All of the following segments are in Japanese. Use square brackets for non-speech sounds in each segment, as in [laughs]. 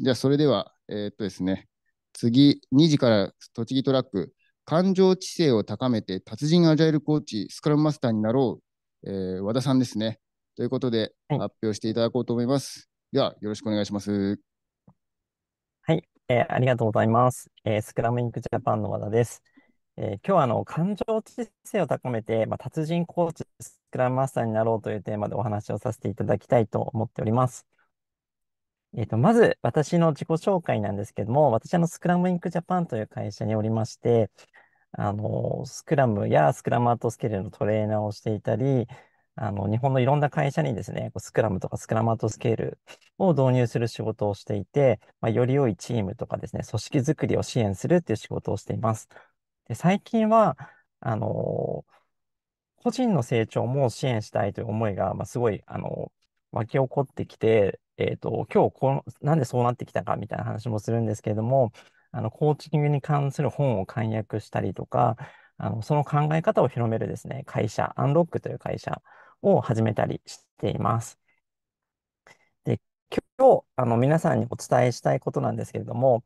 じゃあ、それでは、えー、っとですね、次、2時から栃木トラック、感情知性を高めて達人アジャイルコーチ、スクラムマスターになろう、えー、和田さんですね。ということで、発表していただこうと思います。では、よろしくお願いします。はい、えー、ありがとうございます。えー、スクラムインクジャパンの和田です。えー、今日はあの感情知性を高めて、まあ、達人コーチ、スクラムマスターになろうというテーマでお話をさせていただきたいと思っております。えっと、まず、私の自己紹介なんですけども、私、あの、スクラムインクジャパンという会社におりまして、あの、スクラムやスクラムアートスケールのトレーナーをしていたり、あの、日本のいろんな会社にですね、スクラムとかスクラムアートスケールを導入する仕事をしていて、まあ、より良いチームとかですね、組織づくりを支援するっていう仕事をしています。で、最近は、あの、個人の成長も支援したいという思いが、まあ、すごい、あの、湧き起こってきて、えっと、今日この、なんでそうなってきたかみたいな話もするんですけれども、あの、コーチングに関する本を勧約したりとか、あの、その考え方を広めるですね、会社、アンロックという会社を始めたりしています。で、今日、あの、皆さんにお伝えしたいことなんですけれども、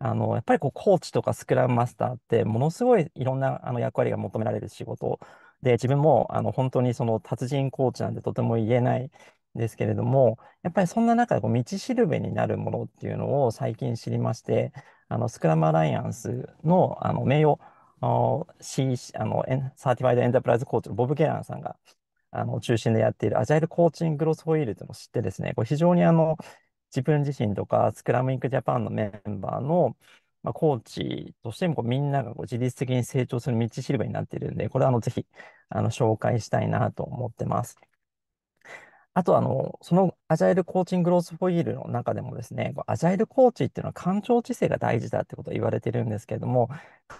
あの、やっぱりこう、コーチとかスクラムマスターって、ものすごいいろんなあの役割が求められる仕事で、自分もあの本当にその達人コーチなんでとても言えないですけれども、やっぱりそんな中でこう道しるべになるものっていうのを最近知りまして、あのスクラムアライアンスのあの名誉あの C あのサーティファイドエンタープライズコーチのボブ・ケランさんがあの中心でやっているアジャイルコーチングロスホイールというのを知ってですね、こ非常にあの自分自身とかスクラムインクジャパンのメンバーの、まあ、コーチとしてもこうみんながこう自律的に成長する道しるべになっているんで、これはあのぜひあの紹介したいなと思ってます。あと、あの、そのアジャイルコーチングロースフォイールの中でもですね、アジャイルコーチっていうのは感情知性が大事だってことを言われてるんですけれども、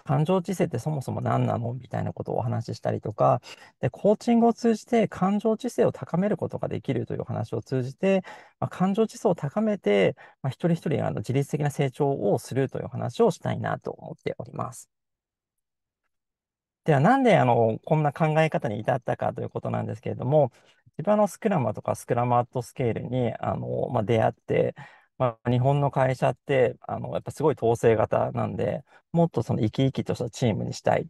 感情知性ってそもそも何なのみたいなことをお話ししたりとか、で、コーチングを通じて感情知性を高めることができるという話を通じて、まあ、感情知性を高めて、まあ、一人一人あの自律的な成長をするという話をしたいなと思っております。では、なんであのこんな考え方に至ったかということなんですけれども、自分のスクラマーとかスクラマーとスケールにあの、まあ、出会って、まあ、日本の会社ってあのやっぱすごい統制型なんでもっとその生き生きとしたチームにしたい、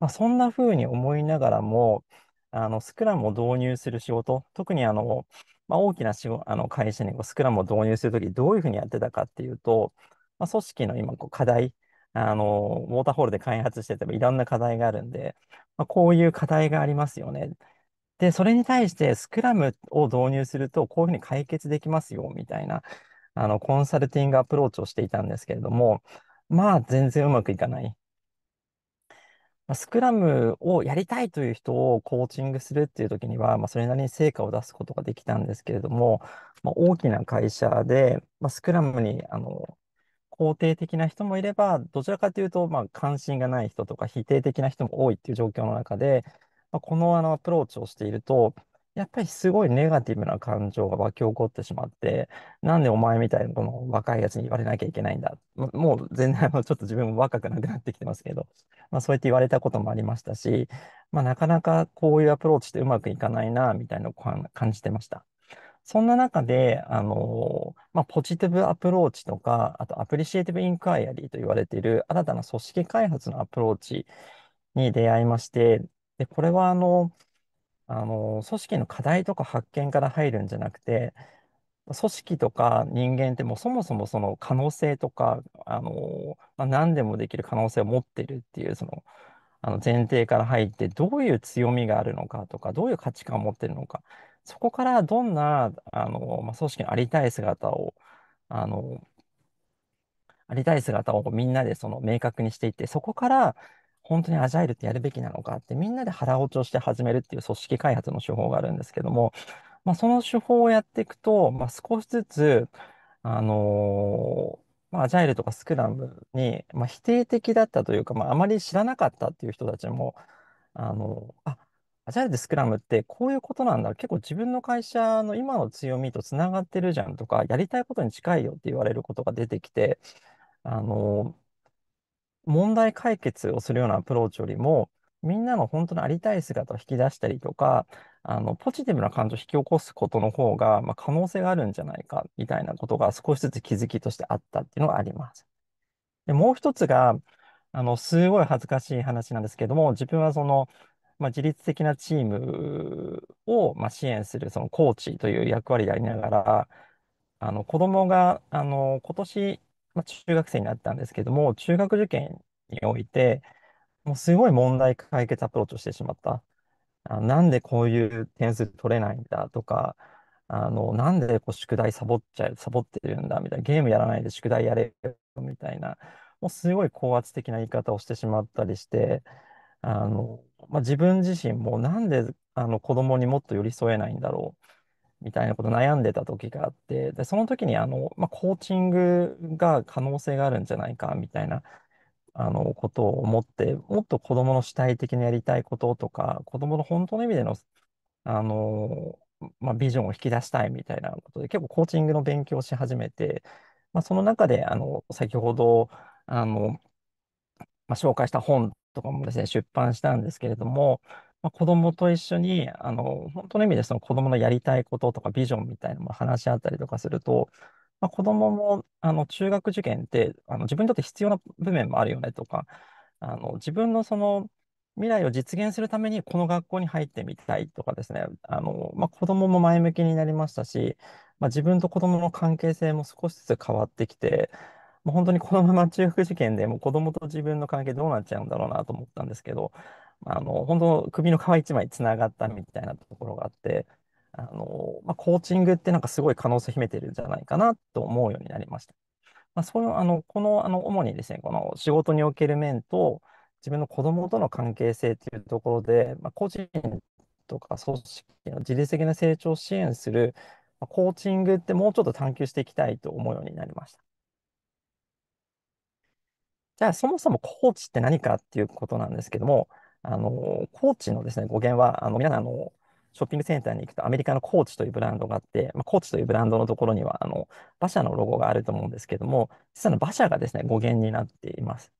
まあ、そんな風に思いながらもあのスクラムを導入する仕事特にあの、まあ、大きな仕あの会社にスクラムを導入するときどういうふうにやってたかっていうと、まあ、組織の今こう課題あのウォーターホールで開発しててもいろんな課題があるんで、まあ、こういう課題がありますよねで、それに対してスクラムを導入すると、こういうふうに解決できますよ、みたいな、あの、コンサルティングアプローチをしていたんですけれども、まあ、全然うまくいかない。スクラムをやりたいという人をコーチングするっていう時には、まあ、それなりに成果を出すことができたんですけれども、まあ、大きな会社で、まあ、スクラムにあの肯定的な人もいれば、どちらかというと、まあ、関心がない人とか否定的な人も多いっていう状況の中で、まあ、このあのアプローチをしていると、やっぱりすごいネガティブな感情が湧き起こってしまって、なんでお前みたいなこの若いやつに言われなきゃいけないんだ。もう全然のちょっと自分も若くなくなってきてますけど、まあ、そうやって言われたこともありましたし、まあ、なかなかこういうアプローチってうまくいかないな、みたいな感じてました。そんな中で、あのまあ、ポジティブアプローチとか、あとアプリシエティブインクワイアリーと言われている新たな組織開発のアプローチに出会いまして、で、これはあの、あの、組織の課題とか発見から入るんじゃなくて、組織とか人間ってもうそもそもその可能性とか、あの、まあ、何でもできる可能性を持ってるっていう、その、あの前提から入って、どういう強みがあるのかとか、どういう価値観を持ってるのか、そこからどんな、あの、まあ、組織のありたい姿を、あの、ありたい姿をみんなでその明確にしていって、そこから本当にアジャイルってやるべきなのかってみんなで腹落ちをして始めるっていう組織開発の手法があるんですけども、まあ、その手法をやっていくと、まあ、少しずつ、あのー、まあ、アジャイルとかスクラムに、まあ、否定的だったというか、まあ、あまり知らなかったっていう人たちも、あのー、あアジャイルでスクラムってこういうことなんだ。結構自分の会社の今の強みとつながってるじゃんとか、やりたいことに近いよって言われることが出てきて、あのー問題解決をするようなアプローチよりも、みんなの本当のありたい姿を引き出したりとか、あの、ポジティブな感情を引き起こすことの方が、まあ、可能性があるんじゃないか、みたいなことが少しずつ気づきとしてあったっていうのがあります。で、もう一つが、あの、すごい恥ずかしい話なんですけども、自分はその、まあ、自律的なチームを、まあ、支援するそのコーチという役割でありながら、あの子供があの今年まあ、中学生になったんですけども、中学受験において、もうすごい問題解決アプローチをしてしまった。あ、なんでこういう点数取れないんだとか、あの、なんでこう宿題サボっちゃう、サボってるんだみたいな、ゲームやらないで宿題やれよみたいな、もうすごい高圧的な言い方をしてしまったりして、あの、まあ、自分自身もなんであの子供にもっと寄り添えないんだろう。みたいなこと悩んでた時があって、で、その時にあの、まあ、コーチングが可能性があるんじゃないかみたいな、あの、ことを思って、もっと子供の主体的にやりたいこととか、子供の本当の意味での、あの、まあ、ビジョンを引き出したいみたいなことで、結構コーチングの勉強をし始めて、まあ、その中で、あの、先ほど、あの、まあ、紹介した本とかもですね、出版したんですけれども、まあ、子供と一緒に、あの、本当の意味でその子供のやりたいこととかビジョンみたいなのも話し合ったりとかすると、まあ、子供も、あの、中学受験って、あの、自分にとって必要な部面もあるよねとか、あの、自分のその、未来を実現するためにこの学校に入ってみたいとかですね、あのまあ、子供も前向きになりましたし、まあ、自分と子供の関係性も少しずつ変わってきて、もう本当にこのまま中学受験でもう子供と自分の関係どうなっちゃうんだろうなと思ったんですけど、あの、本当首の皮一枚つながったみたいなところがあって、あの、まあ、コーチングってなんかすごい可能性秘めてるんじゃないかなと思うようになりました。まあ、その、あの、この、あの、主にですね、この仕事における面と、自分の子供との関係性というところで、まあ、個人とか組織の自律的な成長を支援する、まあ、コーチングってもうちょっと探求していきたいと思うようになりました。じゃあ、そもそもコーチって何かっていうことなんですけども、あの、コーチのですね、語源は、あの、皆さん、あの、ショッピングセンターに行くとアメリカのコーチというブランドがあって、まあ、コーチというブランドのところには、あの、馬車のロゴがあると思うんですけども、実は馬車がですね、語源になっています。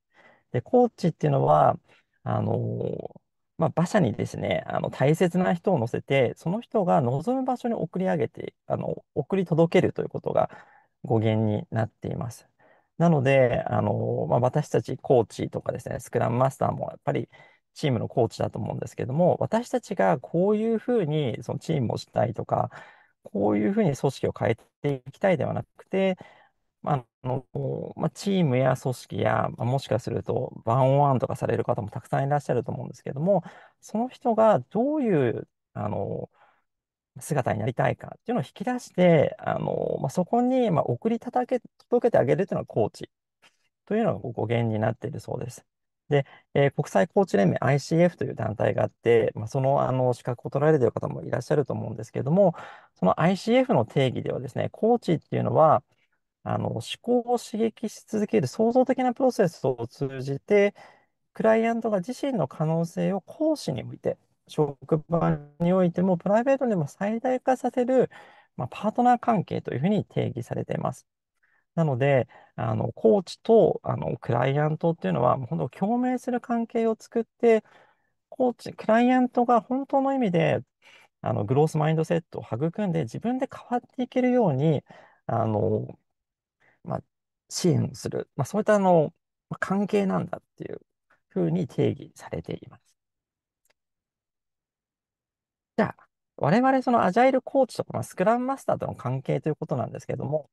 で、コーチっていうのは、あの、まあ、馬車にですね、あの大切な人を乗せて、その人が望む場所に送り上げて、あの送り届けるということが語源になっています。なので、あのまあ、私たちコーチとかですね、スクラムマスターもやっぱりチームのコーチだと思うんですけども、私たちがこういうふうにそのチームをしたいとか、こういうふうに組織を変えていきたいではなくて、あのまあ、チームや組織や、まあ、もしかするとワンオンワンとかされる方もたくさんいらっしゃると思うんですけども、その人がどういうあの姿になりたいかっていうのを引き出して、あのまあ、そこに、ま送りたたけ届けてあげるというのがコーチというのが語源になっているそうです。で、えー国際コーチ連盟 ICF という団体があって、まあ、その、あの資格を取られている方もいらっしゃると思うんですけれども、その ICF の定義ではですね、コーチっていうのは、あの思考を刺激し続ける創造的なプロセスを通じて、クライアントが自身の可能性を講師に向いて、職場においてもプライベートでも最大化させる、まあ、パートナー関係というふうに定義されています。なので、あの、コーチと、あの、クライアントっていうのは、もう本当共鳴する関係を作って、コーチ、クライアントが本当の意味で、あの、グロースマインドセットを育んで、自分で変わっていけるように、あの、まあ、支援をする。まあ、そういったあの、関係なんだっていうふうに定義されています。じゃあ、我々そのアジャイルコーチとか、まあ、スクラムマスターとの関係ということなんですけれども、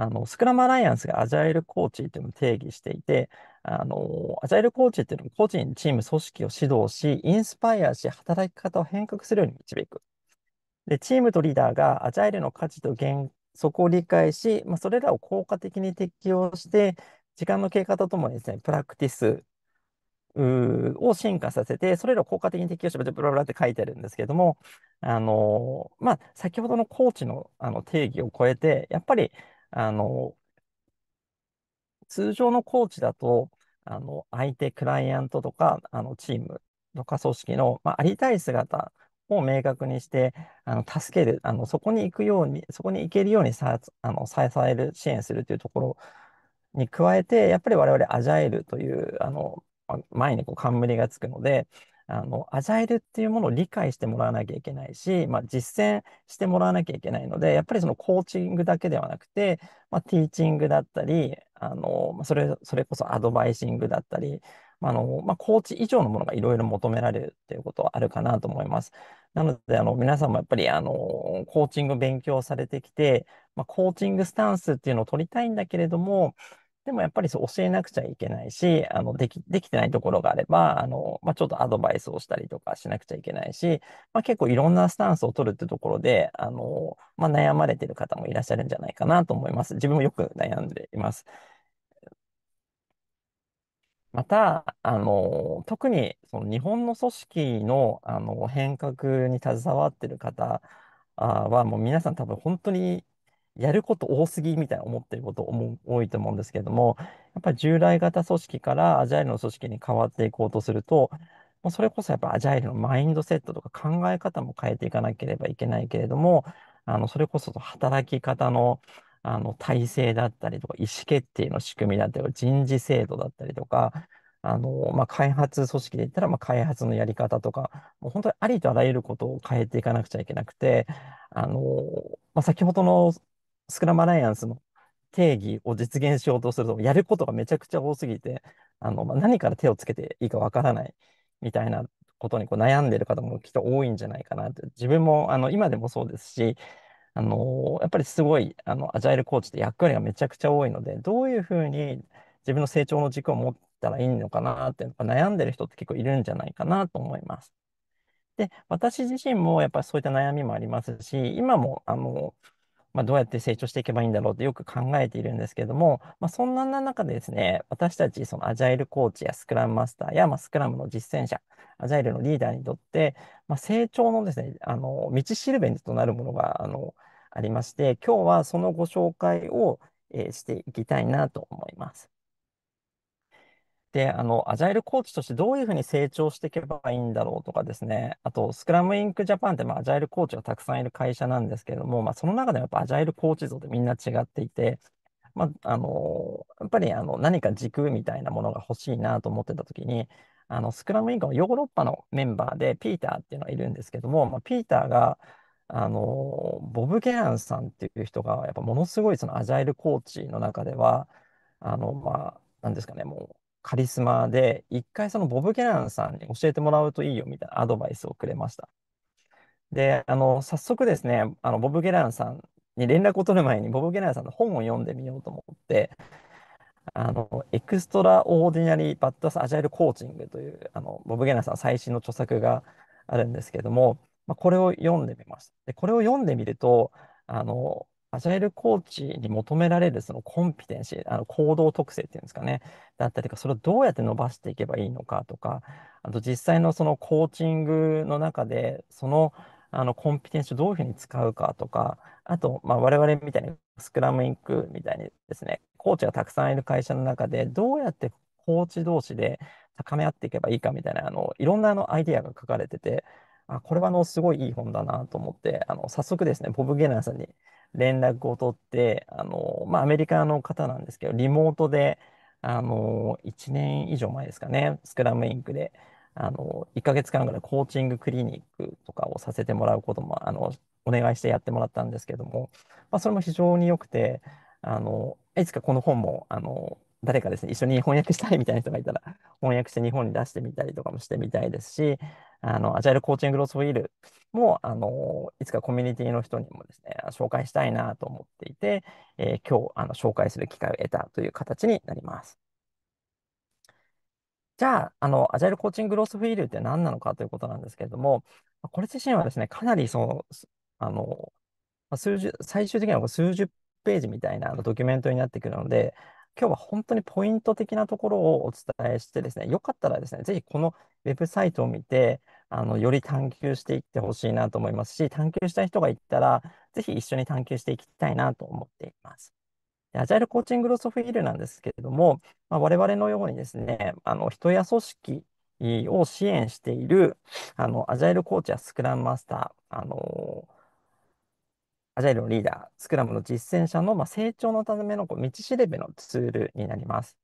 あの、スクラムアライアンスがアジャイルコーチというのを定義していて、あの、アジャイルコーチというのは個人、チーム、組織を指導し、インスパイアし、働き方を変革するように導く。で、チームとリーダーがアジャイルの価値と原則を理解し、まあ、それらを効果的に適用して、時間の経過とともにですね、プラクティスを進化させて、それらを効果的に適用して、ブラブラって書いてあるんですけれども、あの、まあ、先ほどのコーチの、あの定義を超えて、やっぱりあの、通常のコーチだと、あの、相手、クライアントとか、あの、チームとか組織の、まあ、ありたい姿を明確にして、あの、助ける、あの、そこに行くように、そこに行けるようにさ、あの、支える、支援するというところに加えて、やっぱり我々、アジャイルという、あの、前にこう冠がつくので、あの、アジャイルっていうものを理解してもらわなきゃいけないし、まあ、実践してもらわなきゃいけないので、やっぱりそのコーチングだけではなくて、まあ、ティーチングだったり、あの、それ、それこそアドバイシングだったり、あの、まあ、コーチ以上のものがいろいろ求められるっていうことはあるかなと思います。なので、あの、皆さんもやっぱり、あの、コーチング勉強されてきて、まあ、コーチングスタンスっていうのを取りたいんだけれども、でもやっぱりそう教えなくちゃいけないし、あのできできてないところがあれば、あのまあ、ちょっとアドバイスをしたりとかしなくちゃいけないし、まあ、結構いろんなスタンスを取るってところで、あのまあ、悩まれてる方もいらっしゃるんじゃないかなと思います。自分もよく悩んでいます。また、あの特にその日本の組織の、あの変革に携わってる方は、もう皆さん多分本当にやること多すぎみたいな思ってること多いと思うんですけれども、やっぱり従来型組織からアジャイルの組織に変わっていこうとすると、もうそれこそやっぱアジャイルのマインドセットとか考え方も変えていかなければいけないけれども、あのそれこそ働き方のあの体制だったりとか、意思決定の仕組みだったり、人事制度だったりとか、あのまあ、開発組織で言ったら、まあ、開発のやり方とか、もう本当にありとあらゆることを変えていかなくちゃいけなくて、あのまあ、先ほどのスクラムアライアンスの定義を実現しようとすると、やることがめちゃくちゃ多すぎて、あのまあ、何から手をつけていいかわからないみたいなことにこう悩んでる方もきっと多いんじゃないかなって、自分もあの今でもそうですし、あのやっぱりすごいあのアジャイルコーチって役割がめちゃくちゃ多いので、どういうふうに自分の成長の軸を持ったらいいのかなって、悩んでる人って結構いるんじゃないかなと思います。で、私自身もやっぱりそういった悩みもありますし、今もあのまあ、どうやって成長していけばいいんだろうってよく考えているんですけども、まあ、そんな中でですね、私たちそのアジャイルコーチやスクラムマスターや、まあ、スクラムの実践者、アジャイルのリーダーにとって、まあ、成長のですね、あの道しるべとなるものがあのありまして、今日はそのご紹介を、えー、していきたいなと思います。で、あの、アジャイルコーチとしてどういうふうに成長していけばいいんだろうとかですね、あと、スクラムインクジャパンって、まあ、アジャイルコーチがたくさんいる会社なんですけれども、まあ、その中でもやっぱアジャイルコーチ像ってみんな違っていて、まあ、あの、やっぱりあの何か軸みたいなものが欲しいなと思ってた時に、あの、スクラムインクのヨーロッパのメンバーで、ピーターっていうのがいるんですけども、まあ、ピーターが、あの、ボブ・ゲランさんっていう人が、やっぱものすごいそのアジャイルコーチの中では、あの、まあ、なんですかね、もう、カリスマで、一回そのボブ・ゲランさんに教えてもらうといいよみたいなアドバイスをくれました。で、あの、早速ですね、あの、ボブ・ゲランさんに連絡を取る前に、ボブ・ゲランさんの本を読んでみようと思って、あの、エクストラ・オーディナリー・バッドス・アジャイル・コーチングという、あの、ボブ・ゲランさん最新の著作があるんですけども、まあ、これを読んでみました。で、これを読んでみると、あの、アジャイルコーチに求められるそのコンピテンシー、あの行動特性っていうんですかね、だったりとか、それをどうやって伸ばしていけばいいのかとか、あと実際のそのコーチングの中で、そのあのコンピテンシーをどういうふうに使うかとか、あと、まあ、我々みたいにスクラムインクみたいにですね、コーチがたくさんいる会社の中で、どうやってコーチ同士で高め合っていけばいいかみたいな、あのいろんなあのアイディアが書かれてて、あこれはあのすごいいい本だなと思って、あの早速ですね、ボブ・ゲナーさんに連絡を取って、あの、まあ、アメリカの方なんですけど、リモートで、あの、1年以上前ですかね、スクラムインクで、あの、1ヶ月間ぐらいコーチングクリニックとかをさせてもらうことも、あの、お願いしてやってもらったんですけども、まあ、それも非常に良くて、あの、いつかこの本も、あの、誰かですね、一緒に翻訳したいみたいな人がいたら、翻訳して日本に出してみたりとかもしてみたいですし、あの、アジャイルコーチングロスウィールも、あの、いつかコミュニティの人にもですね、紹介したいなと思っていて、えー、今日、あの、紹介する機会を得たという形になります。じゃあ、あの、アジャイルコーチングロスフィールって何なのかということなんですけれども、これ自身はですね、かなりその、あの、数十、最終的には数十ページみたいなドキュメントになってくるので、今日は本当にポイント的なところをお伝えしてですね、よかったらですね、ぜひこのウェブサイトを見て、あの、より探求していってほしいなと思いますし、探求したい人がいたら、ぜひ一緒に探求していきたいなと思っています。アジャイルコーチングロスフィールなんですけれども、まあ、我々のようにですね、あの、人や組織を支援している、あの、アジャイルコーチやスクラムマスター、あの、アジャイルのリーダー、スクラムの実践者の、まあ、成長のためのこう道しるべのツールになります。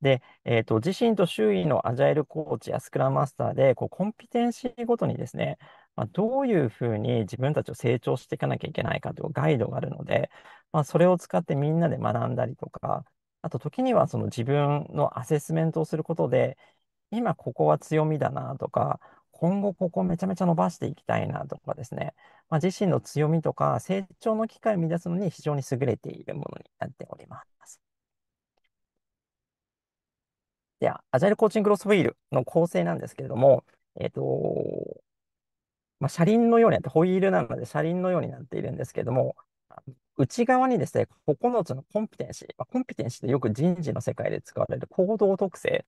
で、えーと、自身と周囲のアジャイルコーチやスクラムマスターで、こうコンピテンシーごとにですね、まあ、どういうふうに自分たちを成長していかなきゃいけないかというガイドがあるので、まあ、それを使ってみんなで学んだりとか、あと時にはその自分のアセスメントをすることで、今ここは強みだなとか、今後ここめちゃめちゃ伸ばしていきたいなとかですね、まあ、自身の強みとか成長の機会を生み出すのに非常に優れているものになっております。では、アジャイルコーチングロスフィールの構成なんですけれども、えっ、ー、と、まあ、車輪のようになって、ホイールなので車輪のようになっているんですけれども、内側にですね、9つのコンピテンシー、まあ、コンピテンシーってよく人事の世界で使われる行動特性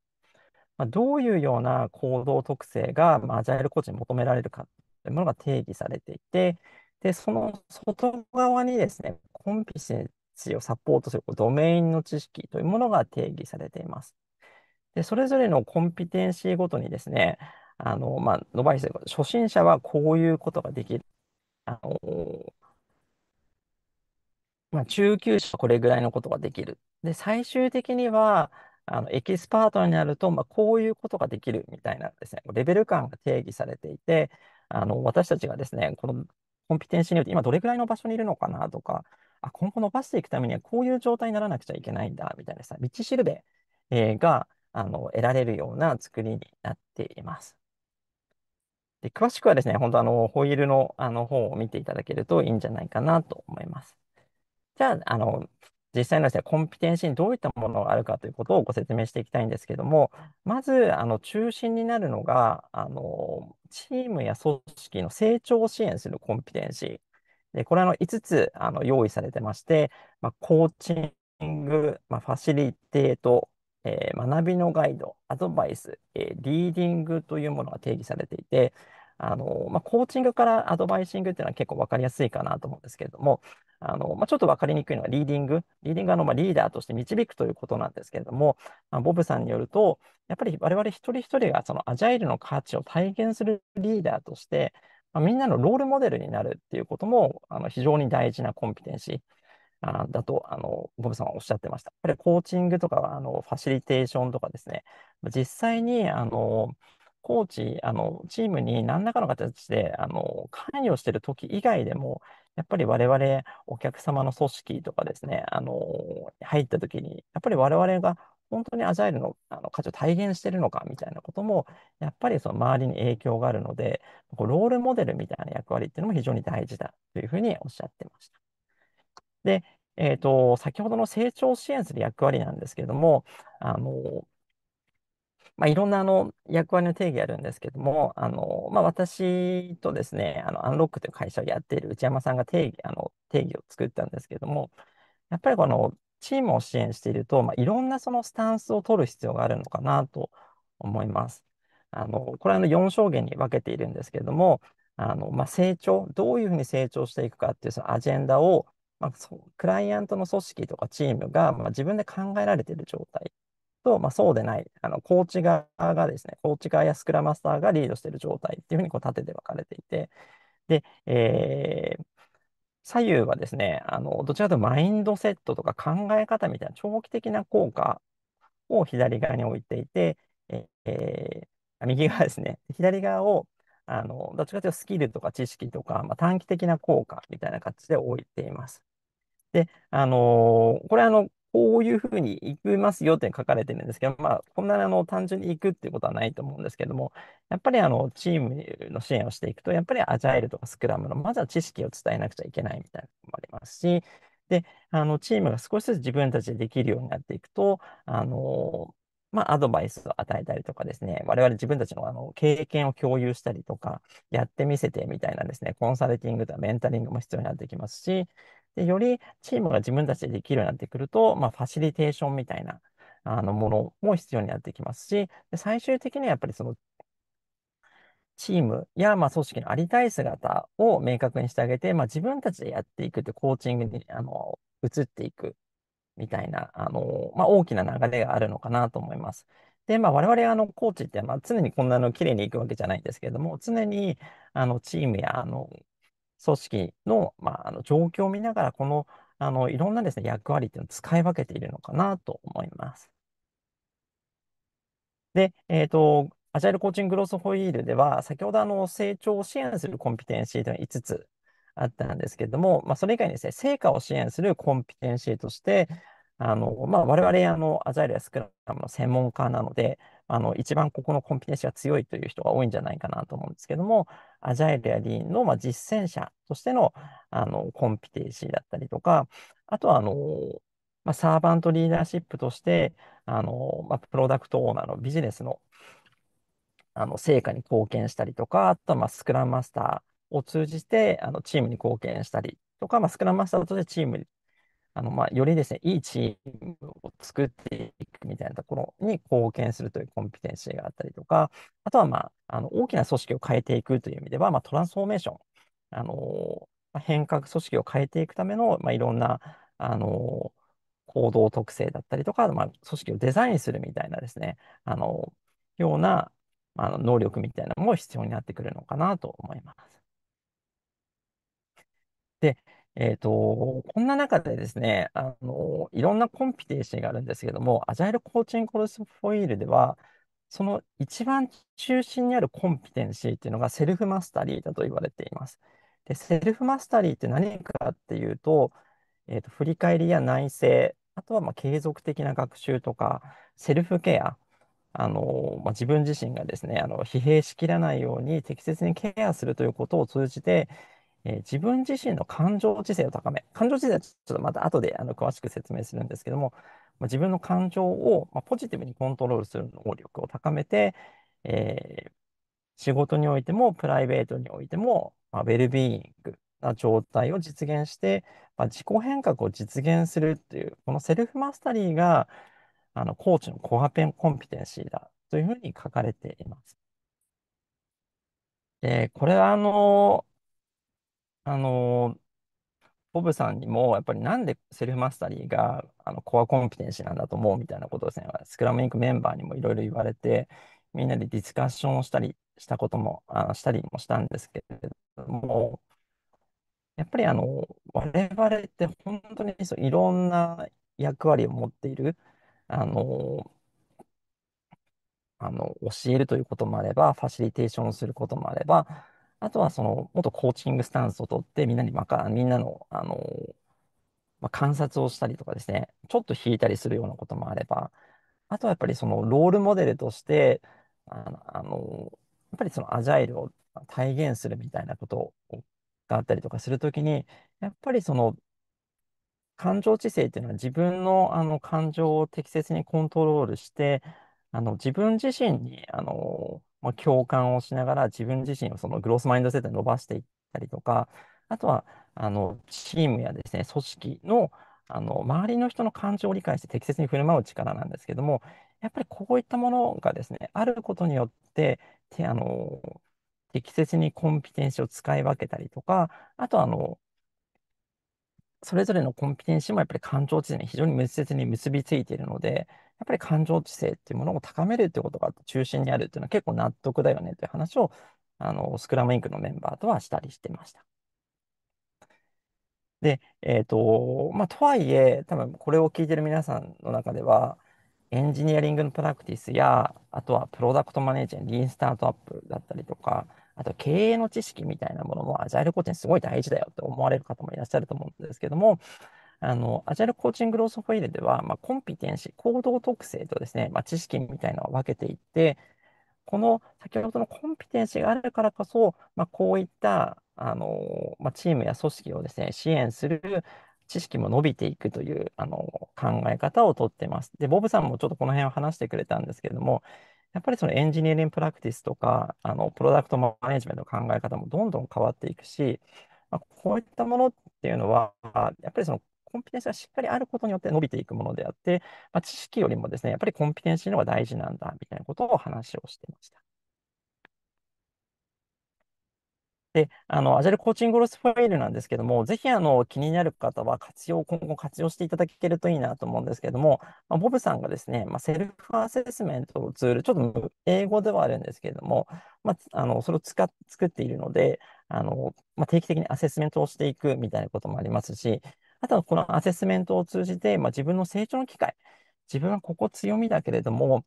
まあ、どういうような行動特性が、まあ、アジャイルコーチに求められるかというものが定義されていて、で、その外側にですね、コンピテンシをサポートするドメインの知識というものが定義されています。で、それぞれのコンピテンシーごとにですね、あの、まあ、伸ばして初心者はこういうことができる。あの、まあ、中級者はこれぐらいのことができる。で、最終的には、あのエキスパートになると、まあ、こういうことができるみたいなですね、レベル感が定義されていて、あの私たちがですね、このコンピテンシーによって今どれくらいの場所にいるのかなとか、あ今後伸ばしていくためにはこういう状態にならなくちゃいけないんだみたいなさ、道しるべ、えー、があの得られるような作りになっています。で詳しくはですね、本当あのホイールのあの方を見ていただけるといいんじゃないかなと思います。じゃあ、あの実際のですね、コンピテンシーにどういったものがあるかということをご説明していきたいんですけども、まず、あの、中心になるのが、あの、チームや組織の成長を支援するコンピテンシで、これはの5つあの用意されてまして、まあ、コーチング、まあ、ファシリテート、えー、学びのガイド、アドバイス、えー、リーディングというものが定義されていて、あの、まあ、コーチングからアドバイシングっていうのは結構分かりやすいかなと思うんですけれども、あの、まあ、ちょっと分かりにくいのはリーディング。リーディングはの、まあ、リーダーとして導くということなんですけれども、まあ、ボブさんによると、やっぱり我々一人一人がそのアジャイルの価値を体現するリーダーとして、まあ、みんなのロールモデルになるっていうことも、あの、非常に大事なコンピテンシー。あだと、あの、ボブさんはおっしゃってました。これ、コーチングとか、あの、ファシリテーションとかですね、実際に、あの、コーチ、あの、チームに何らかの形で、あの、関与している時以外でも、やっぱり我々、お客様の組織とかですね、あの、入った時に、やっぱり我々が本当にアジャイルのあの価値を体現してるのかみたいなことも、やっぱりその周りに影響があるので、こうロールモデルみたいな役割っていうのも非常に大事だというふうにおっしゃってました。で、えっ、と、先ほどの成長支援する役割なんですけれども、あの、まあ、いろんなあの役割の定義あるんですけども、あのまあ、私とですね、あのアンロックという会社をやっている内山さんが定義あの定義を作ったんですけども、やっぱりこのチームを支援していると、まあ、いろんなそのスタンスを取る必要があるのかなと思います。あのこれはあの4証言に分けているんですけども、あのまあ、成長、どういうふうに成長していくかっていうそのアジェンダを、まあ、クライアントの組織とかチームが、まあ、自分で考えられている状態と、まあ、そうでない、あのコーチ側がですね、コーチ側やスクラムマスターがリードしている状態っていうふうにこう縦で分かれていて、で、えー、左右はですね、あのどちらかというとマインドセットとか考え方みたいな長期的な効果を左側に置いていて、えー、右側ですね、左側をあのどっちかというとスキルとか知識とか、まあ、短期的な効果みたいな形で置いています。で、あのー、これあの、こういうふうに行きますよって書かれてるんですけど、まあ、こんなにあの単純に行くっていうことはないと思うんですけども、やっぱりあのチームの支援をしていくと、やっぱりアジャイルとかスクラムの、まずは知識を伝えなくちゃいけないみたいなのもありますし、で、あのチームが少しずつ自分たちでできるようになっていくと、あのまあ、アドバイスを与えたりとかですね、我々自分たちのあの経験を共有したりとか、やってみせてみたいなですね、コンサルティングとかメンタリングも必要になってきますし、で、よりチームが自分たちでできるようになってくると、まあ、ファシリテーションみたいな、あの、ものも必要になってきますし、で最終的にはやっぱりその、チームや、まあ、組織のありたい姿を明確にしてあげて、まあ、自分たちでやっていくってコーチングに、あの、移っていくみたいな、あの、まあ、大きな流れがあるのかなと思います。で、まあ、我々、あの、コーチって、まあ、常にこんなの綺麗にいくわけじゃないんですけれども、常に、あの、チームや、あの、組織の、まあ、あの状況を見ながら、この、あの、いろんなですね、役割っていうのを使い分けているのかなと思います。で、えっと、アジャイルコーチンググロスホイールでは、先ほどあの成長を支援するコンピテンシーというのが5つあったんですけれども、まあ、それ以外にですね、成果を支援するコンピテンシーとして、あのまあ、我々あの、アジャイルやスクラムの専門家なので、あの、一番ここのコンピテンシーが強いという人が多いんじゃないかなと思うんですけども、アジャイルやリーンの、まあ、実践者としての、あの、コンピテンシーだったりとか、あとは、あの、まあ、サーバントリーダーシップとして、あの、まあ、プロダクトオーナーのビジネスの、あの、成果に貢献したりとか、あとは、まあ、スクラムマスターを通じて、あの、チームに貢献したりとか、まあ、スクラムマスターとしてチームあの、まあ、よりですね、いいチームを作っていくみたいなところに貢献するというコンピテンシーがあったりとか、あとは、まあ、あの大きな組織を変えていくという意味では、まあ、トランスフォーメーション、あのまあ、変革組織を変えていくための、まあ、いろんな、あの行動特性だったりとか、まあ、組織をデザインするみたいなですね、あのようなあの能力みたいなのも必要になってくるのかなと思います。で、えっと、こんな中でですね、あの、いろんなコンピテンシーがあるんですけども、アジャイルコーチングコルスフォイールでは、その一番中心にあるコンピテンシーっていうのがセルフマスタリーだと言われています。で、セルフマスタリーって何かっていうと、えっと、振り返りや内省、あとはまあ継続的な学習とか、セルフケア、あのまあ、自分自身がですねあの疲弊しきらないように適切にケアするということを通じてえー、自分自身の感情知性を高め、感情知性はちょっとまた後であの詳しく説明するんですけども、まあ、自分の感情を、まあ、ポジティブにコントロールする能力を高めて、えー、仕事においてもプライベートにおいても、まあ、ウェルビーイングな状態を実現して、まあ、自己変革を実現するっていう、このセルフマスタリーが、あの、コーチのコアペンコンピテンシーだというふうに書かれています。で、これはあの、あのボブさんにも、やっぱりなんでセルフマスタリーがあのコアコンピテンシーなんだと思うみたいなことをですね、スクラムインクメンバーにもいろいろ言われて、みんなでディスカッションをしたりしたことも、あしたりもしたんですけれども、やっぱりあの、我々って本当にそういろんな役割を持っている、あの、あの教えるということもあれば、ファシリテーションをすることもあれば、あとはその、もっとコーチングスタンスをとって、みんなにまか、みんなの、あの、まあ、観察をしたりとかですね、ちょっと引いたりするようなこともあれば、あとはやっぱりそのロールモデルとして、あの、あのやっぱりそのアジャイルを体現するみたいなことがあったりとかするときに、やっぱりその感情知性っていうのは自分の、あの感情を適切にコントロールして、あの自分自身にあのまあ、共感をしながら自分自身をそのグロースマインドセットに伸ばしていったりとか、あとはあのチームやですね、組織のあの周りの人の感情を理解して適切に振る舞う力なんですけども、やっぱりこういったものがですね、あることによって、てあの適切にコンピテンシーを使い分けたりとか、あとあの、それぞれのコンピテンシーもやっぱり感情知に非常に密接に結びついているので、やっぱり感情知性っていうものを高めるってことが中心にあるっていうのは結構納得だよねっていう話を、あの、スクラムインクのメンバーとはしたりしてました。で、えっ、ー、と、まあ、とはいえ、多分これを聞いてる皆さんの中では、エンジニアリングのプラクティスや、あとはプロダクトマネージャー、リーンスタートアップだったりとか、あと経営の知識みたいなものもアジャイルコーチにすごい大事だよって思われる方もいらっしゃると思うんですけども、あの、アジャイルコーチングローソファイルでは、まあ、コンピテンシ、ー、行動特性とですね、まあ、知識みたいなのを分けていって、この先ほどのコンピテンシーがあるからこそ、まあ、こういった、あの、まあ、チームや組織をですね、支援する知識も伸びていくという、あの、考え方をとってます。で、ボブさんもちょっとこの辺を話してくれたんですけれども、やっぱりそのエンジニアリングプラクティスとか、あの、プロダクトマネジメントの考え方もどんどん変わっていくし、まあ、こういったものっていうのは、やっぱりそのコンピテンシがしっかりあることによって伸びていくものであって、まあ、知識よりもですね、やっぱりコンピテンシーの方が大事なんだ、みたいなことを話をしていました。で、あの、アジャイルコーチングロスファイルなんですけども、ぜひ、あの、気になる方は活用、今後活用していただけるといいなと思うんですけども、まあ、ボブさんがですね、まあ、セルフアセスメントのツール、ちょっと英語ではあるんですけれども、まあ、あの、それを使っ、作っているので、あの、まあ、定期的にアセスメントをしていくみたいなこともありますし、あとはこのアセスメントを通じて、まあ、自分の成長の機会、自分はここ強みだけれども、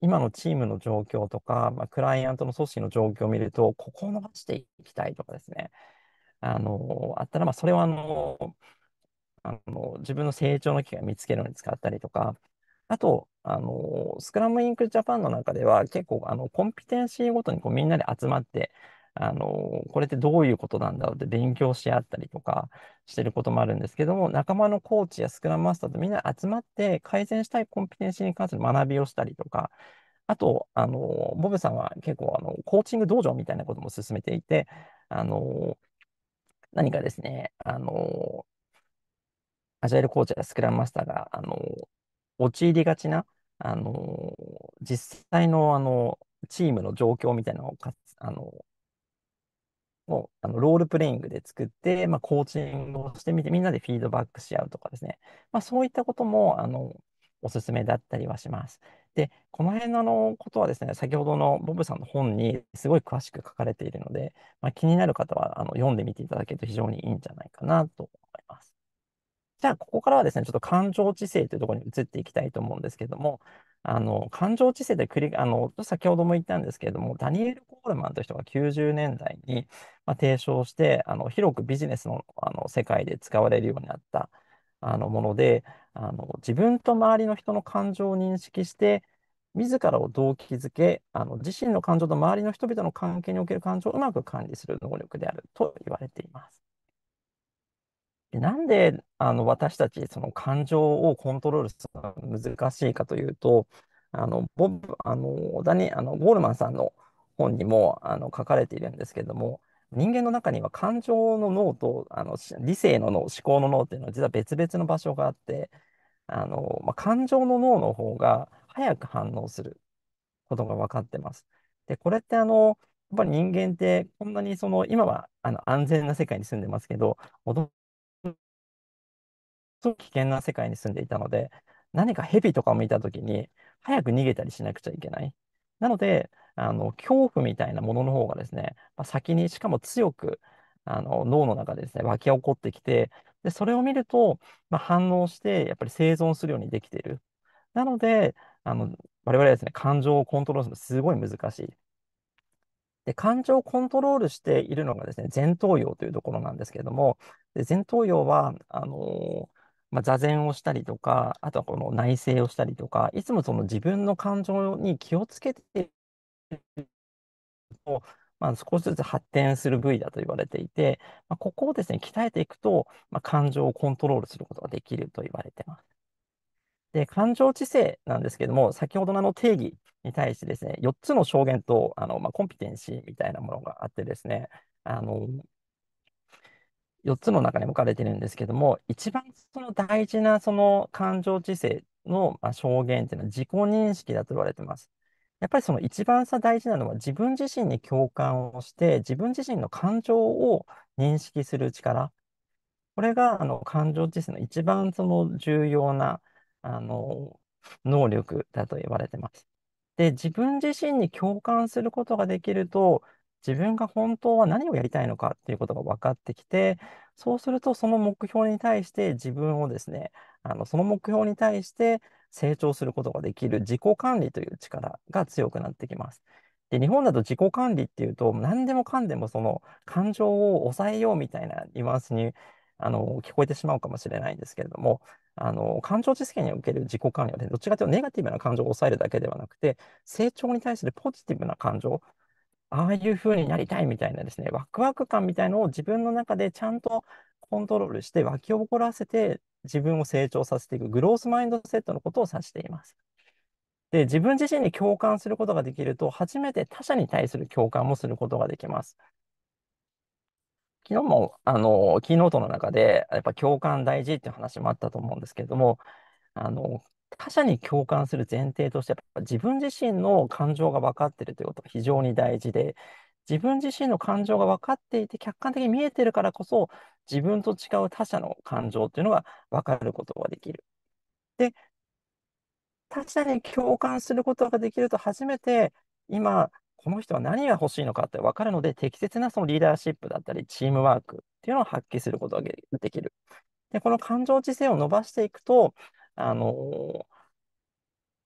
今のチームの状況とか、まあ、クライアントの組織の状況を見ると、ここを伸ばしていきたいとかですね。あの、あったら、まあ、それはあの、あの、自分の成長の機会を見つけるのに使ったりとか、あと、あの、スクラムインクジャパンの中では、結構、あの、コンピテンシーごとにこうみんなで集まって、あの、これってどういうことなんだろうって勉強し合ったりとかしてることもあるんですけども、仲間のコーチやスクラムマスターとみんな集まって改善したいコンピテンシーに関する学びをしたりとか、あと、あの、ボブさんは結構、あの、コーチング道場みたいなことも進めていて、あの、何かですね、あの、アジャイルコーチやスクラムマスターが、あの、陥りがちな、あの、実際の、あの、チームの状況みたいなのをあのをあのロールプレイングで作って、まあ、コーチングをしてみて、みんなでフィードバックし合うとかですね、まあ、そういったこともあのおすすめだったりはします。で、この辺のあのことはですね、先ほどのボブさんの本にすごい詳しく書かれているので、まあ、気になる方はあの読んでみていただけると非常にいいんじゃないかなと思います。じゃあ、ここからはですね、ちょっと感情知性というところに移っていきたいと思うんですけども、あの、感情知性で繰り、あの、先ほども言ったんですけれども、ダニエル・コールマンという人が90年代に、まあ、提唱して、あの、広くビジネスの、あの世界で使われるようになった、あの、もので、あの、自分と周りの人の感情を認識して、自らを動機づけ、あの、自身の感情と周りの人々の関係における感情をうまく管理する能力であると言われています。なんであの私たちその感情をコントロールするのが難しいかというと、あのボブあのダニあのゴールマンさんの本にもあの書かれているんですけれども、人間の中には感情の脳とあの理性の脳、思考の脳っていうのは実は別々の場所があって、あのまあ、感情の脳の方が早く反応することが分かってます。で、これってあの、やっぱり人間ってこんなにその今はあの安全な世界に住んでますけど、もと危険な世界に住んでいたので、何か蛇とかを見たときに、早く逃げたりしなくちゃいけない。なので、あの恐怖みたいなものの方がですね、まあ、先にしかも強くあの脳の中でですね、湧き起こってきて、でそれを見ると、まあ、反応して、やっぱり生存するようにできている。なので、あの我々はですね、感情をコントロールするのすごい難しい。で、感情をコントロールしているのがですね、前頭葉というところなんですけれども、で前頭葉は、あのーまあ、座禅をしたりとか、あとはこの内省をしたりとか、いつもその自分の感情に気をつけてと、まあ、少しずつ発展する部位だと言われていて、まあ、ここをですね、鍛えていくと、まあ、感情をコントロールすることができると言われています。で、感情知性なんですけども、先ほどのの定義に対してですね、4つの証言とあの、まコンピテンシーみたいなものがあってですね、あの4つの中に分かれてるんですけども、一番その大事なその感情知性のまあ証言っていうのは自己認識だと言われてます。やっぱりその一番さ大事なのは自分自身に共感をして、自分自身の感情を認識する力。これがあの感情知性の一番その重要なあの能力だと言われてます。で、自分自身に共感することができると、自分が本当は何をやりたいのかっていうことが分かってきて、そうするとその目標に対して自分をですね、あのその目標に対して成長することができる自己管理という力が強くなってきます。で、日本だと自己管理っていうと、何でもかんでもその感情を抑えようみたいなニュアンスにあの聞こえてしまうかもしれないんですけれども、あの感情実現における自己管理は、ね、どっちかというとネガティブな感情を抑えるだけではなくて、成長に対するポジティブな感情、ああいう風になりたいみたいなですね、ワクワク感みたいのを自分の中でちゃんとコントロールして、湧き起こらせて、自分を成長させていく、グロースマインドセットのことを指しています。で、自分自身に共感することができると、初めて他者に対する共感もすることができます。昨日も、あの、キーノートの中で、やっぱ共感大事っていう話もあったと思うんですけれども、あの、他者に共感する前提として、自分自身の感情が分かっているということが非常に大事で、自分自身の感情が分かっていて、客観的に見えているからこそ、自分と違う他者の感情というのが分かることができる。で、他者に共感することができると、初めて今、この人は何が欲しいのかって分かるので、適切なそのリーダーシップだったり、チームワークっていうのを発揮することができる。で、この感情知性を伸ばしていくと、あのー、や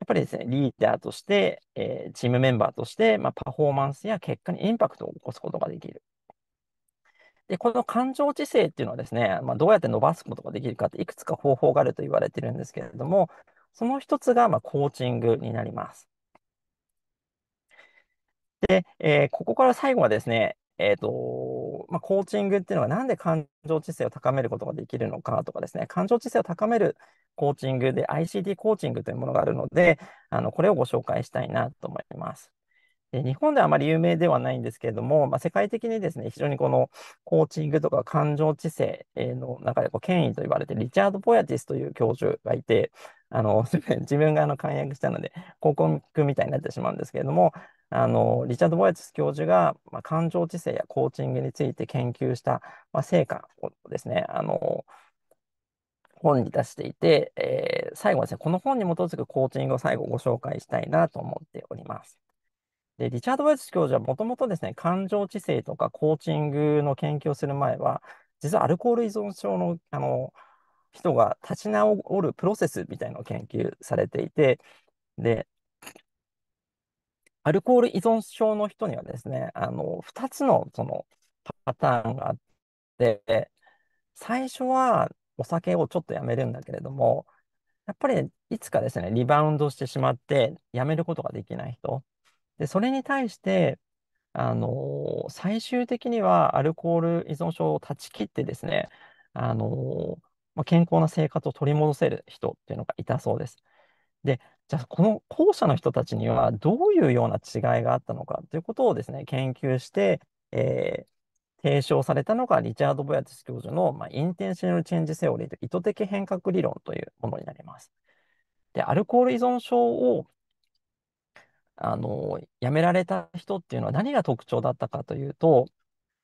っぱりですね、リーダーとして、えー、チームメンバーとして、まあ、パフォーマンスや結果にインパクトを起こすことができる。で、この感情知性っていうのはですね、まあ、どうやって伸ばすことができるかっていくつか方法があると言われてるんですけれども、その一つが、まあ、コーチングになります。で、えー、ここから最後はですね、えっ、ー、と、まあ、コーチングっていうのはなんで感情知性を高めることができるのかとかですね、感情知性を高めるコーチングで ICD コーチングというものがあるので、あのこれをご紹介したいなと思います。で日本ではあまり有名ではないんですけれども、まあ、世界的にですね、非常にこのコーチングとか感情知性の中でこう権威と言われてリチャード・ポヤティスという教授がいて、あの [laughs] 自分があの勧約したので、広告みたいになってしまうんですけれども、あのリチャード・ボヤツス教授が、まあ、感情知性やコーチングについて研究した、まあ、成果をですね、あの本に出していて、えー、最後はですね、この本に基づくコーチングを最後ご紹介したいなと思っております。で、リチャード・ボェス教授はもともとですね、感情知性とかコーチングの研究をする前は、実はアルコール依存症のあの人が立ち直るプロセスみたいなのを研究されていて、で、アルコール依存症の人にはですね、あの、2つのそのパターンがあって、最初はお酒をちょっとやめるんだけれども、やっぱりいつかですね、リバウンドしてしまって、やめることができない人。で、それに対して、あの最終的にはアルコール依存症を断ち切ってですね、あのまあ、健康な生活を取り戻せる人っていうのがいたそうです。で、じゃあ、この後者の人たちにはどういうような違いがあったのかということをですね、研究して、えー、提唱されたのがリチャード・ボヤティス教授の、まあ、インテンショナル・チェンジ・セオリーと意図的変革理論というものになります。で、アルコール依存症をあのやめられた人っていうのは何が特徴だったかというと、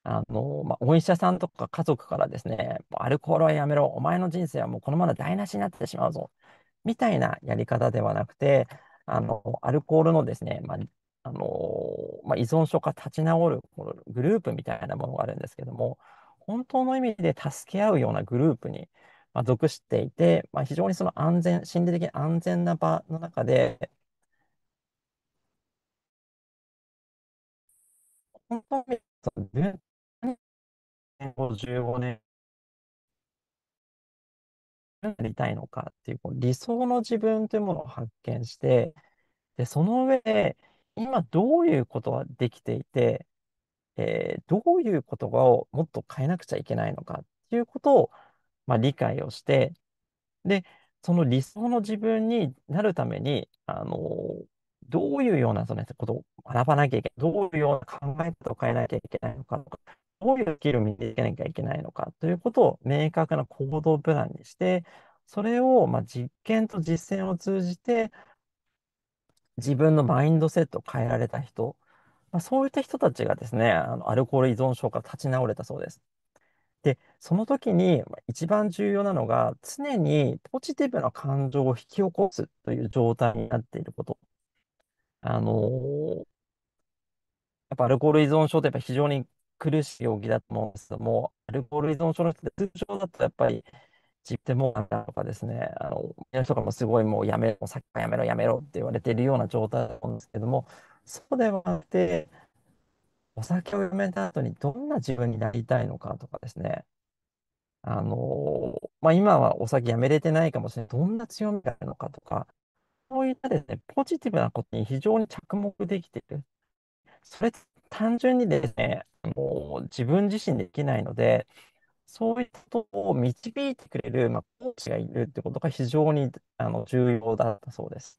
あのまあ、お医者さんとか家族からですね、アルコールはやめろ、お前の人生はもうこのまま台無しになってしまうぞ、みたいなやり方ではなくて、あのアルコールのですね、まああのまあ、依存症か立ち直るこのグループみたいなものがあるんですけども、本当の意味で助け合うようなグループに、まあ、属していて、まあ、非常にその安全、心理的に安全な場の中で、本当に15年何りたいのかっていう、こう理想の自分というものを発見して、で、その上で、今どういうことができていて、えーどういう言葉をもっと変えなくちゃいけないのかっていうことを、まあ、理解をして、で、その理想の自分になるために、あのどういうようなそのことを学ばなきゃいけない、どういうような考え方を変えなきゃいけないのかとか、どういうスキルを身につけなきゃいけないのかということを明確な行動プランにして、それをまあ実験と実践を通じて、自分のマインドセットを変えられた人、まあ、そういった人たちがですね、あのアルコール依存症から立ち直れたそうです。で、その時に一番重要なのが、常にポジティブな感情を引き起こすという状態になっていること。あのー、やっぱアルコール依存症ってやっぱ非常に苦しい病気だと思うんですけども、アルコール依存症の人で通常だとやっぱり、自分でもうなとかですね、あの、親とかもすごいもうやめろ、サッカーやめろ、やめろって言われているような状態だと思うんですけども、そうではなくて、お酒をやめた後にどんな自分になりたいのかとかですね、あのまあ、今はお酒やめれてないかもしれない、どんな強みがあるのかとか、そういったですね、ポジティブなことに非常に着目できている。それっ単純にですね、もう自分自身できないので、そういうことを導いてくれる、まあ、コーチがいるってことが非常にあの重要だったそうです。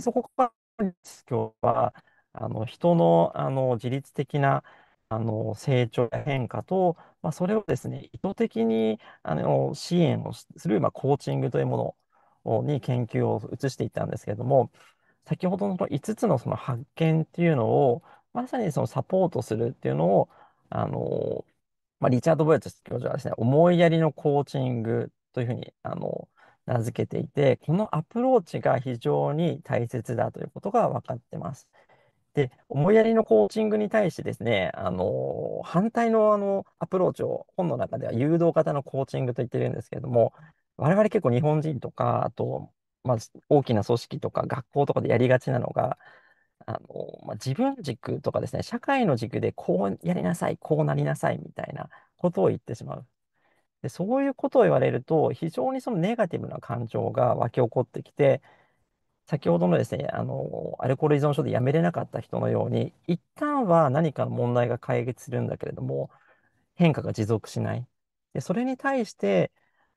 そこから今日はあの人のあの自律的なあの成長や変化と、まあ、それをですね意図的にあの支援をする、まあ、コーチングというものに研究を移していったんですけれども先ほどの5つのその発見っていうのをまさにそのサポートするっていうのを、あの、まあ、リチャード・ボヤチ教授はですね、思いやりのコーチングというふうに、あの、名付けていて、このアプローチが非常に大切だということが分かってます。で、思いやりのコーチングに対してですね、あの、反対のあの、アプローチを本の中では誘導型のコーチングと言ってるんですけれども、我々結構日本人とか、あと、まあ、大きな組織とか学校とかでやりがちなのが、あの、まあ、自分軸とかですね、社会の軸でこうやりなさい、こうなりなさいみたいなことを言ってしまう。で、そういうことを言われると、非常にそのネガティブな感情が湧き起こってきて、先ほどのですね、あの、アルコール依存症でやめれなかった人のように、一旦は何かの問題が解決するんだけれども、変化が持続しない。で、それに対して、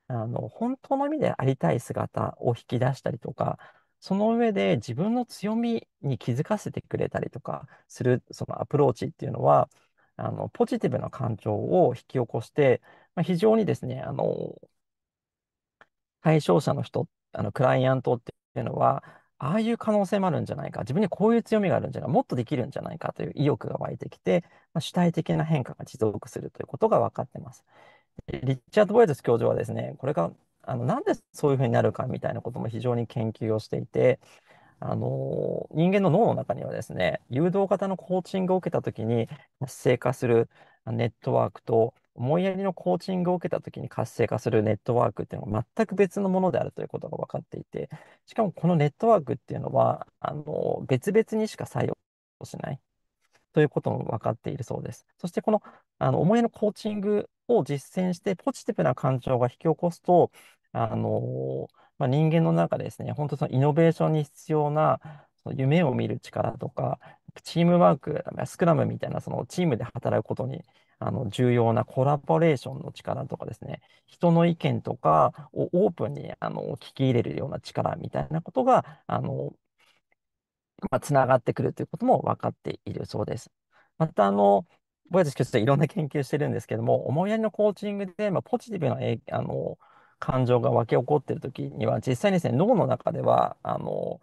あの、本当の意味でありたい姿を引き出したりとか、その上で自分の強みに気づかせてくれたりとかするそのアプローチっていうのは、あのポジティブな感情を引き起こして、まあ、非常にですね、あの、対象者の人、あのクライアントっていうのは、ああいう可能性もあるんじゃないか、自分にこういう強みがあるんじゃないか、もっとできるんじゃないかという意欲が湧いてきて、まあ、主体的な変化が持続するということが分かってます。リチャード・ボイス教授はですね、これがあのなんでそういうふうになるかみたいなことも非常に研究をしていて、あの人間の脳の中にはですね、誘導型のコーチングを受けたときに活性化するネットワークと、思いやりのコーチングを受けたときに活性化するネットワークっていうのが全く別のものであるということが分かっていて、しかもこのネットワークっていうのは、あの別々にしか作用しないということも分かっているそうです。そしてこのあの思いのコーチングを実践して、ポジティブな感情が引き起こすと、あのまあ、人間の中でですね、本当そのイノベーションに必要なその夢を見る力とか、チームワーク、スクラムみたいなそのチームで働くことにあの重要なコラボレーションの力とかですね、人の意見とかをオープンにあの聞き入れるような力みたいなことが、あのまあ、つながってくるということも分かっているそうです。またあの、僕たちょっといろんな研究してるんですけども、思いやりのコーチングで、まあ、ポジティブなえあの感情が湧き起こっている時には、実際にですね、脳の中では、あの、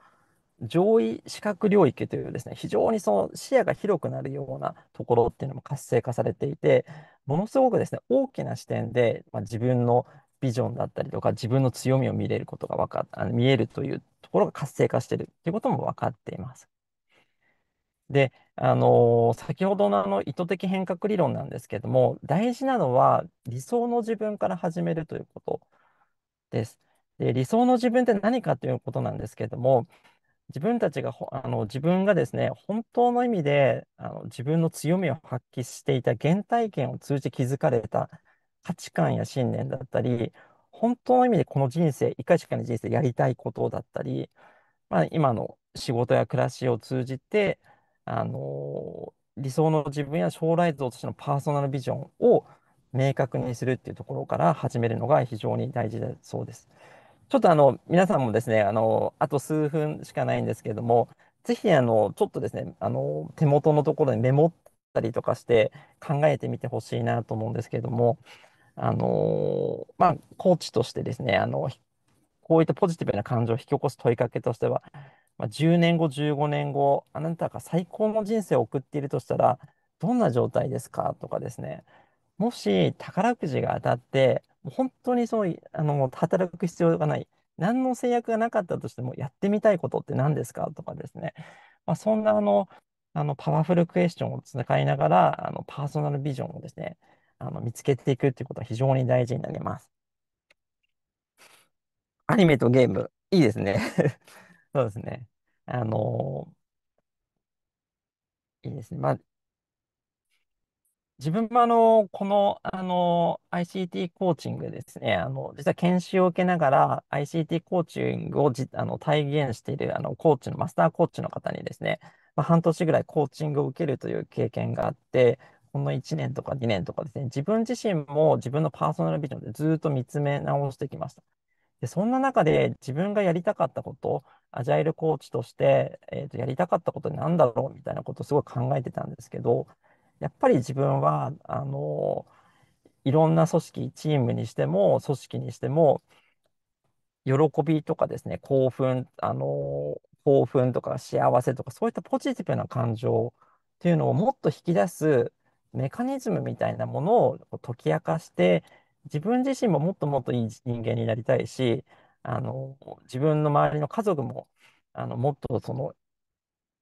上位視覚領域というですね、非常にその視野が広くなるようなところっていうのも活性化されていて、ものすごくですね、大きな視点で、まあ、自分のビジョンだったりとか、自分の強みを見れることが分かっ、あの見えるというところが活性化しているということも分かっています。で、あのー先ほどのあの意図的変革理論なんですけども、大事なのは理想の自分から始めるということです。で、理想の自分って何かということなんですけども、自分たちがほ、あの、自分がですね、本当の意味で、あの、自分の強みを発揮していた原体験を通じて築かれた価値観や信念だったり、本当の意味でこの人生、一回しかない人生やりたいことだったり、まあ、今の仕事や暮らしを通じて、あの、理想の自分や将来像としてのパーソナルビジョンを明確にするっていうところから始めるのが非常に大事だそうです。ちょっとあの、皆さんもですね、あの、あと数分しかないんですけれども、ぜひあの、ちょっとですね、あの、手元のところにメモったりとかして考えてみてほしいなと思うんですけれども、あの、まあ、コーチとしてですね、あの、こういったポジティブな感情を引き起こす問いかけとしては、まあ、10年後、15年後、あなたが最高の人生を送っているとしたら、どんな状態ですかとかですね、もし宝くじが当たって、本当にそうあの働く必要がない、何の制約がなかったとしても、やってみたいことって何ですかとかですね、まあ、そんなあのあのパワフルクエスチョンを使いながら、あのパーソナルビジョンをですね、あの見つけていくっていうことは非常に大事になります。アニメとゲーム、いいですねそうですね。あの、いいですね。まあ、自分もあの、この、あの、ICT コーチングですね。あの、実は研修を受けながら ICT コーチングをじ、あの、体現している、あの、コーチの、マスターコーチの方にですね、まあ、半年ぐらいコーチングを受けるという経験があって、この1年とか2年とかですね、自分自身も自分のパーソナルビジョンでずっと見つめ直してきました。で、そんな中で自分がやりたかったこと、アジャイルコーチとして、えー、とやりたかったことなんだろうみたいなことをすごい考えてたんですけど、やっぱり自分は、あのいろんな組織、チームにしても、組織にしても、喜びとかですね、興奮、あの興奮とか幸せとか、そういったポジティブな感情っていうのをもっと引き出すメカニズムみたいなものを解き明かして、自分自身ももっともっといい人間になりたいし、あの、自分の周りの家族も、あの、もっとその、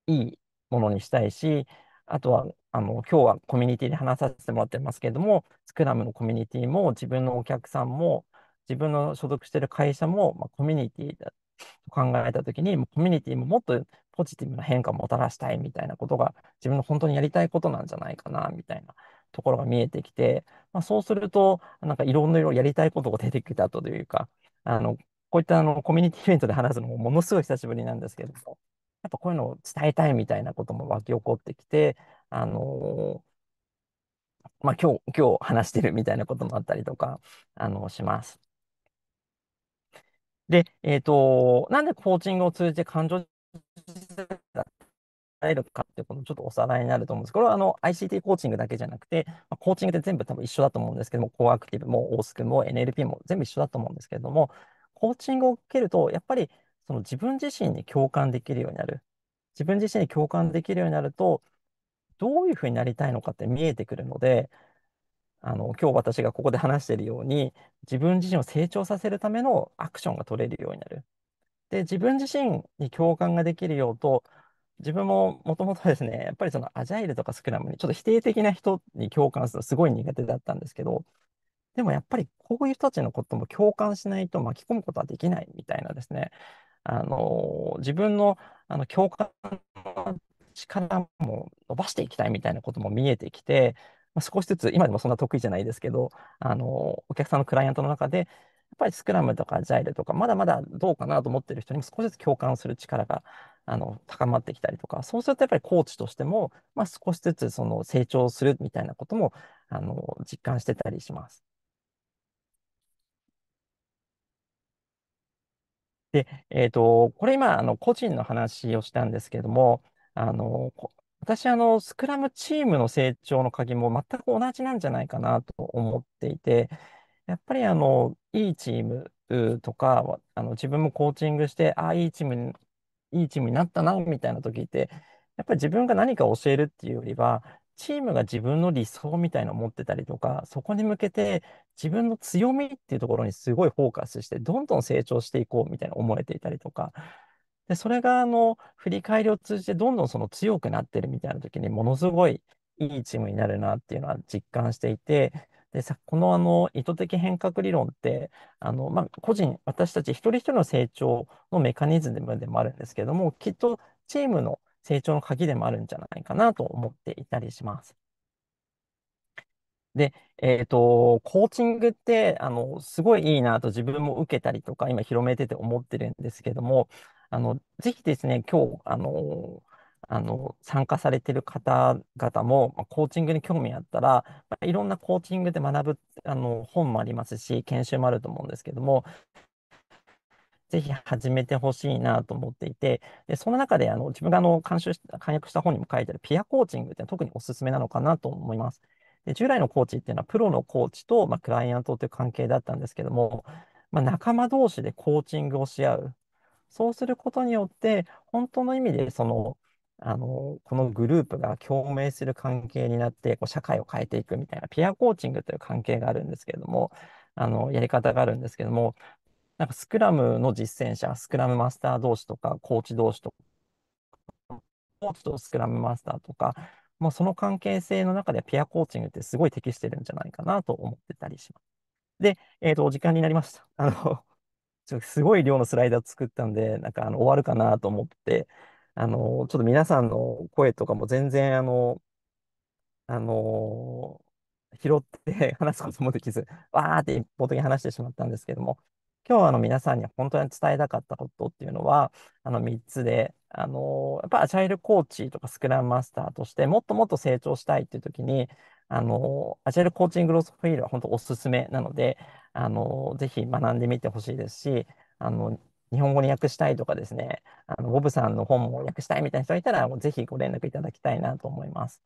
いいものにしたいし、あとは、あの、今日はコミュニティで話させてもらってますけれども、スクラムのコミュニティも、自分のお客さんも、自分の所属している会社も、まあ、コミュニティだと考えたときに、コミュニティももっとポジティブな変化をもたらしたいみたいなことが、自分の本当にやりたいことなんじゃないかな、みたいなところが見えてきて、まあ、そうすると、なんかいろんなやりたいことが出てきたというか、あの、こういったあのコミュニティイベントで話すのもものすごい久しぶりなんですけれども、やっぱこういうのを伝えたいみたいなことも湧き起こってきて、あのー、まあ、今日、今日話してるみたいなこともあったりとか、あの、します。で、えっ、と、なんでコーチングを通じて感情えるかってことをちょっとおさらいになると思うんです。これはあの ICT コーチングだけじゃなくて、まあ、コーチングって全部多分一緒だと思うんですけども、コアアクティブもオースクも NLP も全部一緒だと思うんですけれども、コーチングを受けると、やっぱりその自分自身に共感できるようになる。自分自身に共感できるようになると、どういうふうになりたいのかって見えてくるので、あの今日私がここで話しているように、自分自身を成長させるためのアクションが取れるようになる。で、自分自身に共感ができるようと、自分ももともとですね、[laughs] やっぱりそのアジャイルとかスクラムにちょっと否定的な人に共感するのすごい苦手だったんですけど、でもやっぱりこういう人たちのことも共感しないと巻き込むことはできないみたいなですね、あの自分のあの共感の力も伸ばしていきたいみたいなことも見えてきて、まあ、少しずつ、今でもそんな得意じゃないですけど、あのお客さんのクライアントの中で、やっぱりスクラムとかジャイルとか、まだまだどうかなと思ってる人にも少しずつ共感する力があの高まってきたりとか、そうするとやっぱりコーチとしても、まあ、少しずつその成長するみたいなこともあの実感してたりします。で、えっと、これ今、あの、個人の話をしたんですけれども、あの、こ私、あの、スクラムチームの成長の鍵も全く同じなんじゃないかなと思っていて、やっぱりあの、いいチームとか、あの自分もコーチングして、ああ、いいチームいいチームになったな、みたいな時って、やっぱり自分が何か教えるっていうよりは、チームが自分の理想みたいなのを持ってたりとか、そこに向けて自分の強みっていうところにすごいフォーカスして、どんどん成長していこうみたいな思えていたりとか、で、それがあの、振り返りを通じてどんどんその強くなってるみたいな時にものすごいいいチームになるなっていうのは実感していて、でさこのあの意図的変革理論ってあの、まあ、個人私たち一人一人の成長のメカニズムでもあるんですけどもきっとチームの成長の鍵でもあるんじゃないかなと思っていたりします。で、えっ、ー、と、コーチングって、あの、すごいいいなと自分も受けたりとか、今広めてて思ってるんですけども、あの、ぜひですね、今日、あの、あの、参加されてる方々も、まあ、コーチングに興味あったら、まあ、いろんなコーチングで学ぶ、あの、本もありますし、研修もあると思うんですけども、ぜひ始めてほしいなと思っていて、でその中であの自分があの監修し簡約した本にも書いてあるピアコーチングって特におすすめなのかなと思います。で従来のコーチっていうのはプロのコーチと、まあ、クライアントという関係だったんですけども、まあ、仲間同士でコーチングをし合う。そうすることによって、本当の意味でそのあの、このグループが共鳴する関係になって、こう社会を変えていくみたいな、ペアコーチングという関係があるんですけれども、あの、やり方があるんですけども、なんかスクラムの実践者、スクラムマスター同士とか、コーチ同士とか、コーチとスクラムマスターとか、もうその関係性の中でペアコーチングってすごい適してるんじゃないかなと思ってたりします。で、えっ、と、お時間になりました。あの、すごい量のスライダー作ったんで、なんかあの終わるかなと思って、あの、ちょっと皆さんの声とかも全然、あの、あの拾って [laughs] 話すこともできず、わーって一方的に話してしまったんですけども、今日はあの皆さんに本当に伝えたかったことっていうのは、あの3つで、あのやっぱアジャイルコーチとかスクラムマスターとして、もっともっと成長したいっていう時に、あのアジャイルコーチングロスフィールは本当おすすめなので、あのぜひ学んでみてほしいですし、あの日本語に訳したいとかですね、あのボブさんの本も訳したいみたいな人がいたら、ぜひご連絡いただきたいなと思います。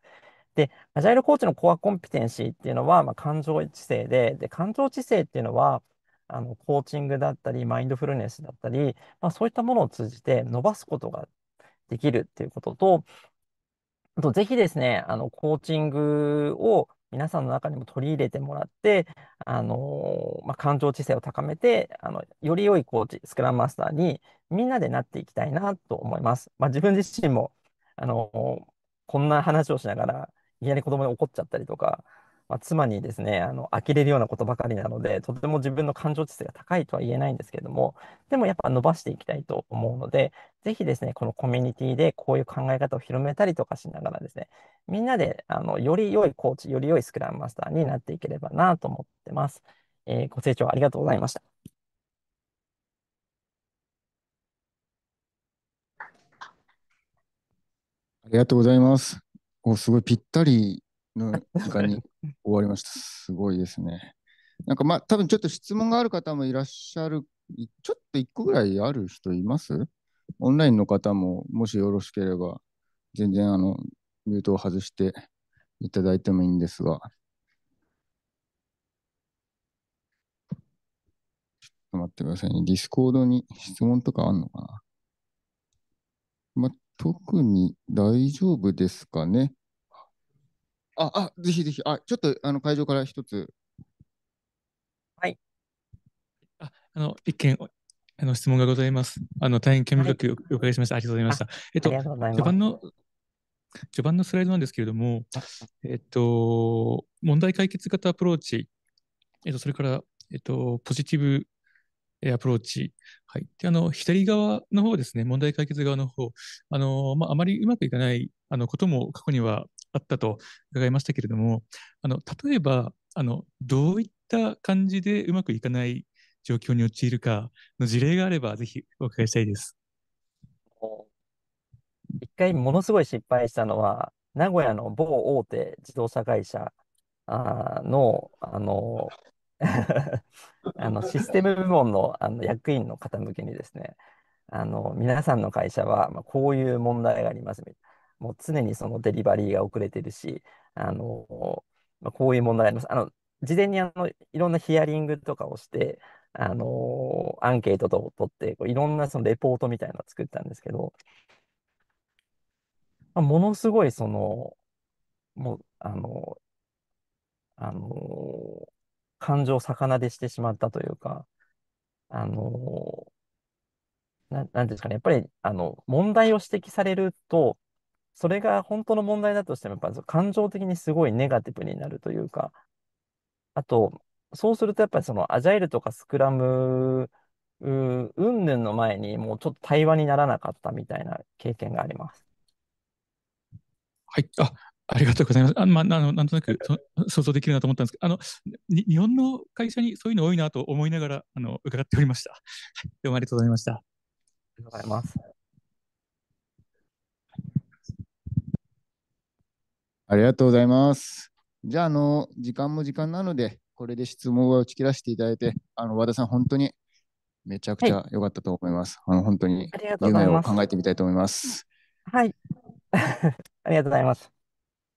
で、アジャイルコーチのコアコンピテンシーっていうのは、まあ、感情知性でで、感情知性っていうのは、あのコーチングだったり、マインドフルネスだったり、まあ、そういったものを通じて伸ばすことができるっていうことと、あとぜひですね、あのコーチングを皆さんの中にも取り入れてもらって、あのまあ、感情知性を高めてあの、より良いコーチ、スクラムマスターにみんなでなっていきたいなと思います。まあ、自分自身も、あのこんな話をしながら、いきなり子供に怒っちゃったりとか、まあ、妻にですね、あの、呆れるようなことばかりなので、とても自分の感情値が高いとは言えないんですけれども、でもやっぱ伸ばしていきたいと思うので、ぜひですね、このコミュニティでこういう考え方を広めたりとかしながらですね、みんなで、あの、より良いコーチ、より良いスクラムマスターになっていければなと思ってます。えー、ご清聴ありがとうございました。ありがとうございます。お、すごいぴったりの時間に。終わりました。すごいですね。なんかまあ、多分ちょっと質問がある方もいらっしゃる、ちょっと1個ぐらいある人いますオンラインの方も、もしよろしければ、全然あの、ミュートを外していただいてもいいんですが。ちょっと待ってくださいね。ディスコードに質問とかあんのかなまあ、特に大丈夫ですかね。あ、あ、ぜひぜひ、あ、ちょっとあの会場から一つ。はい。あ、あの、一件、あの質問がございます。あの、大変興味深くお伺いしました、はい。ありがとうございました。えっと、序盤の、序盤のスライドなんですけれども、えっと、問題解決型アプローチ、えっと、それから、えっと、ポジティブアプローチ。はい。で、あの、左側の方ですね、問題解決側の方、あの、まあ、あまりうまくいかない、あの、ことも過去にはあったと伺いましたけれども、あの例えばあの、どういった感じでうまくいかない状況に陥るかの事例があれば、ぜひお伺いしたいです。一回、ものすごい失敗したのは、名古屋の某大手自動車会社あの、あの、[laughs] あのシステム部門のあの役員の方向けにですね、あの皆さんの会社は、まあ、こういう問題がありますみたいな。もう常にそのデリバリーが遅れてるし、あの、まあ、こういう問題があります。あの、事前にあの、いろんなヒアリングとかをして、あの、アンケートと取って、こういろんなそのレポートみたいなのを作ったんですけど、まあ、ものすごいその、もう、あの、あの、感情を逆なでしてしまったというか、あの、な、なんですかね、やっぱり、あの、問題を指摘されると、それが本当の問題だとしても、やっぱ感情的にすごいネガティブになるというか、あと、そうするとやっぱりそのアジャイルとかスクラム、うん云々の前にもうちょっと対話にならなかったみたいな経験があります。はい。あ、ありがとうございます。あまあ、あのなんとなく想像できるなと思ったんですけど、あの日本の会社にそういうの多いなと思いながらあの伺っておりました。はい、どうもありがとうございました。ありがとうございます。ありがとうございます。じゃあ、あの、時間も時間なので、これで質問は打ち切らせていただいて、あの、和田さん、本当にめちゃくちゃ良かったと思います。はい、あの、本当に夢を考えてみたいと思います。はい。[laughs] ありがとうございます。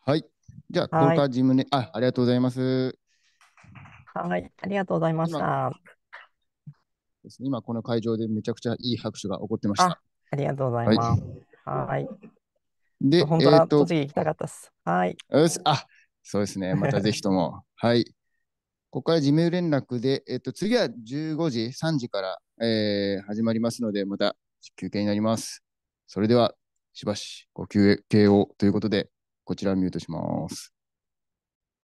はい。じゃあ、効果事務ね、あ、ありがとうございます。はい、ありがとうございました。今、今この会場でめちゃくちゃいい拍手が起こってました。ありがとうございます。はい。はいで、本当は栃木行きたかったです。はい。あ、そうですね。また [laughs] ぜひとも。はい。ここから事務連絡で、えっと、次は15時、3時から、えー、始まりますので、また休憩になります。それでは、しばしご休憩をということで、こちらミュートします。